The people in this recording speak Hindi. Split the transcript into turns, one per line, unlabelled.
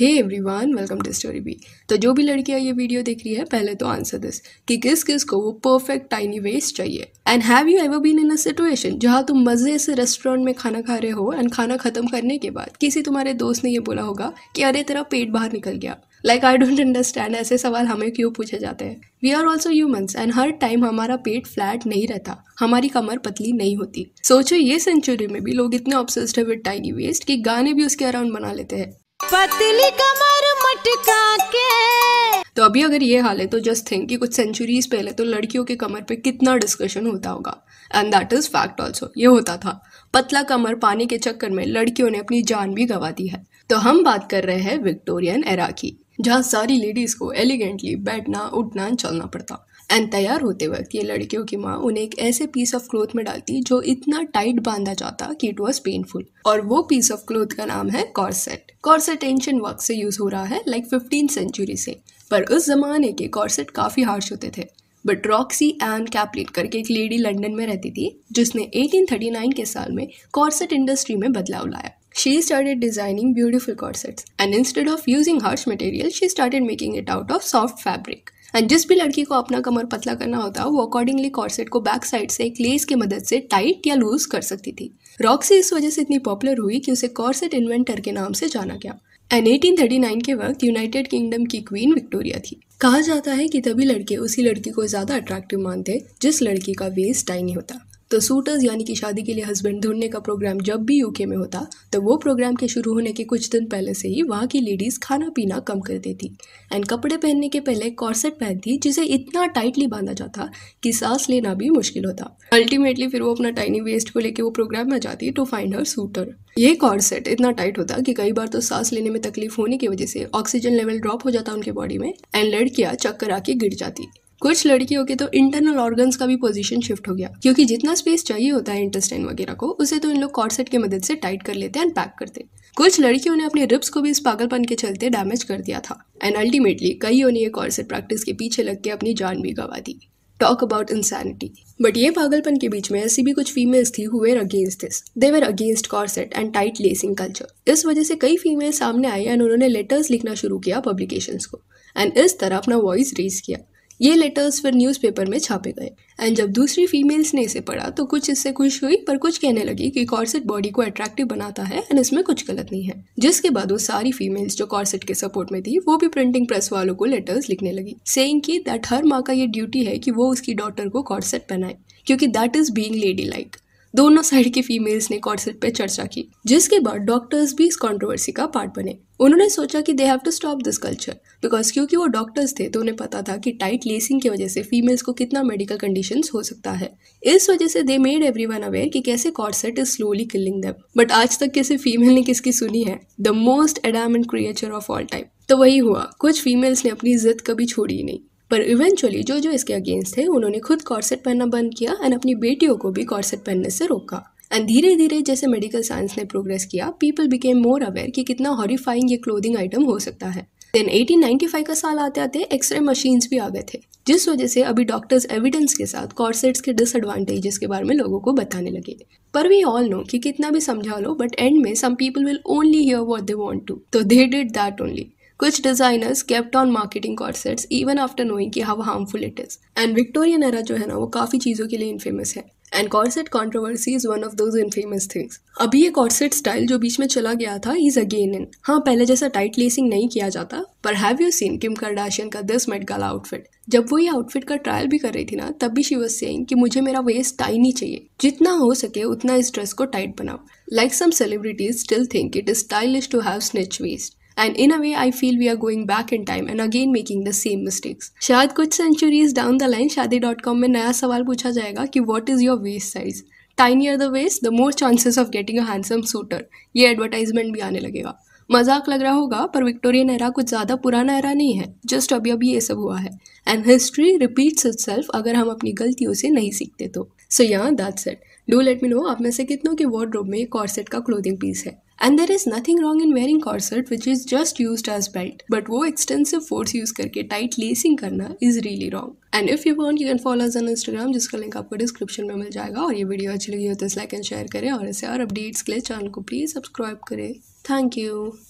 Hey everyone welcome to story बी तो जो भी लड़कियाँ ये वीडियो देख रही है पहले तो आंसर दिस कि किस किस को वो परफेक्ट टाइनी वेस्ट चाहिए and have you ever been in a situation जहाँ तुम मज़े से रेस्टोरेंट में खाना खा रहे हो एंड खाना खत्म करने के बाद किसी तुम्हारे दोस्त ने ये बोला होगा कि अरे तेरा पेट बाहर निकल गया लाइक आई डोंट अंडरस्टैंड ऐसे सवाल हमें क्यों पूछे जाते हैं we are also humans and हर टाइम हमारा पेट फ्लैट नहीं रहता हमारी कमर पतली नहीं होती सोचो ये सेंचुरी में भी लोग इतने ऑब्सेस्ड है विद टाइनी वेस्ट कि गाने भी उसके अराउंड बना लेते हैं पतली कमर मटका के तो अभी अगर ये हाल है तो जस्ट थिंक कि कुछ सेंचुरीज पहले तो लड़कियों के कमर पे कितना डिस्कशन होता होगा and that is fact also ये होता था पतला कमर पाने के चक्कर में लड़कियों ने अपनी जान भी गंवा दी है तो हम बात कर रहे हैं विक्टोरियन एरा की जहाँ सारी लेडीज़ को एलिगेंटली बैठना उठना चलना पड़ता एंड तैयार होते वक्त ये लड़कियों की माँ उन्हें एक ऐसे पीस ऑफ क्लोथ में डालती जो इतना टाइट बांधा जाता कि इट वॉज पेनफुल और वो पीस ऑफ क्लोथ का नाम है कॉर्सेट कॉर्सेट एंशन वर्क से यूज हो रहा है लाइक फिफ्टीन सेंचुरी से पर उस जमाने के कॉर्सेट काफी हार्श होते थे बट रॉक्सी एन कैपलिन करके एक लेडी लंदन में रहती थी जिसने 1839 के साल में कॉर्सेट इंडस्ट्री में बदलाव लाया She started designing beautiful corsets and instead of using harsh material, she started making it out of soft fabric. And जिस भी लड़की को अपना कमर पतला करना होता वो अकॉर्डिंगली कॉर्सेट को बैक साइड से एक लेस की मदद से टाइट या लूज कर सकती थी रॉक्सी इस वजह से इतनी पॉपुलर हुई कि उसे कॉर्सेट इन्वेंटर के नाम से जाना गया एंड 1839 के वक्त यूनाइटेड किंगडम की क्वीन विक्टोरिया थी कहा जाता है कि तभी लड़के उसी लड़की को ज़्यादा अट्रैक्टिव मानते जिस लड़की का वेस्ट टाइनी होता तो सूटर्स यानी कि शादी के लिए हस्बैंड ढूंढने का प्रोग्राम जब भी यूके में होता तो वो प्रोग्राम के शुरू होने के कुछ दिन पहले से ही वहाँ की लेडीज़ खाना पीना कम कर देती एंड कपड़े पहनने के पहले कॉर्सेट पहनती जिसे इतना टाइटली बांधा जाता कि सांस लेना भी मुश्किल होता अल्टीमेटली फिर वो अपना टाइनी वेस्ट को लेकर वो प्रोग्राम में जाती टू फाइंड हर सूटर ये कॉर्सेट इतना टाइट होता कि कई बार तो सांस लेने में तकलीफ होने की वजह से ऑक्सीजन लेवल ड्रॉप हो जाता उनके बॉडी में एंड लड़कियाँ चक्कर आके गिर जाती कुछ लड़कियों के तो इंटरनल ऑर्गन्स का भी पोजीशन शिफ्ट हो गया क्योंकि जितना स्पेस चाहिए होता है इंटेस्टाइन वगैरह को उसे तो इन लोग कॉर्सेट की मदद से टाइट कर लेते हैं पैक करते कुछ लड़कियों ने अपने रिब्स को भी इस पागलपन के चलते डैमेज कर दिया था एंड अल्टीमेटली कईयों ने ये कॉर्सेट प्रैक्टिस के पीछे लग के अपनी जान भी गवा दी टॉक अबाउट इंसैनिटी बट ये पागलपन के बीच में ऐसी भी कुछ फीमेल्स थी हुए against this they were against corset and tight lacing culture इस वजह से कई फीमेल सामने आई एंड उन्होंने लेटर्स लिखना शुरू किया पब्लिकेशंस को एंड इस तरह अपना वॉइस रेज किया ये लेटर्स फिर न्यूज़पेपर में छापे गए एंड जब दूसरी फीमेल्स ने इसे पढ़ा तो कुछ इससे खुश हुई पर कुछ कहने लगी कि कॉर्सेट बॉडी को अट्रैक्टिव बनाता है एंड इसमें कुछ गलत नहीं है जिसके बाद वो सारी फीमेल्स जो कॉर्सेट के सपोर्ट में थी वो भी प्रिंटिंग प्रेस वालों को लेटर्स लिखने लगी सेइंग कि दैट हर माँ का ये ड्यूटी है कि वो उसकी डॉटर को कॉर्सेट पहनाए क्योंकि that is being lady like दोनों साइड की फीमेल्स ने कॉर्सेट पे चर्चा की जिसके बाद डॉक्टर्स भी इस कंट्रोवर्सी का पार्ट बने उन्होंने सोचा कि they have to stop this culture because क्योंकि वो डॉक्टर्स थे तो उन्हें पता था कि टाइट लेसिंग की वजह से फीमेल्स को कितना मेडिकल कंडीशन हो सकता है इस वजह से they made every one aware कि कैसे corset is slowly killing them but आज तक किसी फीमेल ने किसकी सुनी है the most adamant creature of all time तो वही हुआ कुछ फीमेल्स ने अपनी जिद कभी छोड़ी नहीं पर इवेंचुअली जो जो इसके अगेंस्ट थे उन्होंने खुद कॉर्सेट पहनना बंद किया एंड अपनी बेटियों को भी कॉर्सेट पहनने से रोका एंड धीरे धीरे जैसे मेडिकल साइंस ने प्रोग्रेस किया पीपल बिकेम मोर अवेयर कि कितना हॉरीफाइंग ये क्लोथिंग आइटम हो सकता है देन 1895 का साल आते आते एक्सरे मशीन्स भी आ गए थे जिस वजह से अभी डॉक्टर्स एविडेंस के साथ कॉर्सेट्स के डिसएडवांटेजेस के बारे में लोगों को बताने लगे पर वी ऑल नो कि कितना भी समझा लो बट एंड में some people will only hear what they want to तो दे डिड दैट ओनली कुछ designers kept on marketing corsets even after knowing कि how harmful it is and Victorian era जो है ना वो काफ़ी चीज़ों के लिए इनफेमस है and corset controversy is one of those infamous things अभी ये कॉर्सेट स्टाइल जो बीच में चला गया था इज अगेन इन हाँ पहले जैसा टाइट लेसिंग नहीं किया जाता पर have you seen Kim Kardashian का दिस मेट गाला आउटफिट जब वो ये आउटफिट का ट्रायल भी कर रही थी ना तब भी शी वॉज सेइंग कि मुझे मेरा वेस्ट नहीं चाहिए जितना हो सके उतना इस ड्रेस को टाइट बनाओ like some celebrities still think it is stylish to have cinched waist and in a way I feel we are going back in time and again making the same mistakes शायद कुछ centuries down the line Shaadi dot com में नया सवाल पूछा जाएगा कि what is your waist size tinier the waist the more chances of getting a handsome suitor ये एडवर्टाइजमेंट भी आने लगेगा मजाक लग रहा होगा पर विक्टोरियन एरा कुछ ज्यादा पुराना एरा नहीं है जस्ट अभी अभी ये सब हुआ है and history repeat itself अगर हम अपनी गलतियों से नहीं सीखते तो सो यहाँ that said do let me know आप में से कितनों के वार्ड में एक कॉर्सेट का क्लोथिंग पीस है and there is nothing wrong in wearing corset which is just use as belt but वो एक्सटेंसिव फोर्स यूज करके टाइट लेसिंग करना is really wrong and if you want you can follow us on Instagram जिसका लिंक आपको डिस्क्रिप्शन में मिल जाएगा और ये वीडियो अच्छी लगी हो तो इस लाइक एंड शेयर करें और ऐसे और अपडेट्स के लिए चैनल को प्लीज़ सब्सक्राइब करें थैंक यू